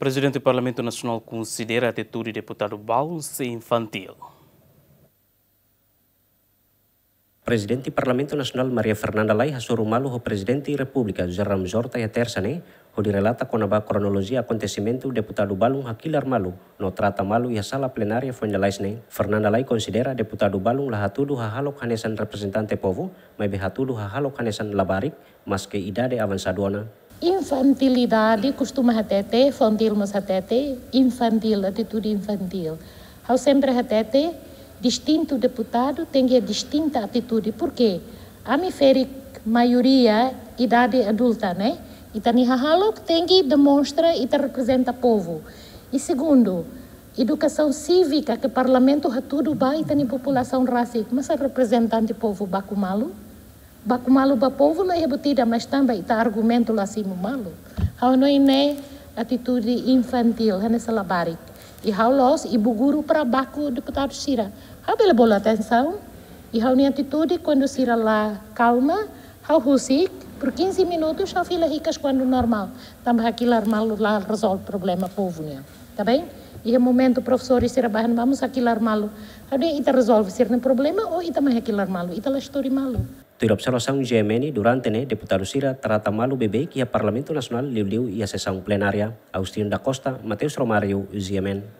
presidente do Parlamento Nacional considera a atitude do deputado Bauls infantil. Presidente do Parlamento Nacional Maria Fernanda Lai Hassurumalu, o presidente da República José Ramos e a Tersane, o de relata com a cronologia e acontecimento o deputado Balung Hakilar Malu, no trata Malu e a sala plenária foi Laisne. Fernanda Lai considera deputado Balung la hatudu hahalok hanesan representante povo, mas be hatudu hahalok hanesan labarik, mas que idade avançadona. infantilidade costuma ter, infantil mas hatete, infantil, atitude infantil. Ao sempre hatete, distinto deputado tem a distinta atitude. Por quê? A maioria, idade adulta, né? E hahalok tem que demonstra e representa povo. E segundo, educação cívica que parlamento tudo ba e tani população racic, mas a representante povo bacumalo bakumalu bapovo é hebutida mas também tá argumento lá simu malu hau no ine atitude infantil hane salabarik e hau los ibu guru para baku deputado sira hau bela bola atenção e hau ni atitude quando sira lá calma hau husik por 15 minutos hau fila ricas quando normal também aquilo normal lá resolve o problema povo né tá bem? E no momento o professor disse, vamos aquilar malo. Aí ita resolve ser um problema ou ita mais aquilar malo, ita lá história malo. Tira observação GMN durante né, deputado Sira trata malo bebê que é Parlamento Nacional liu-liu e a sessão plenária. Agostinho da Costa, Mateus Romário, GMN.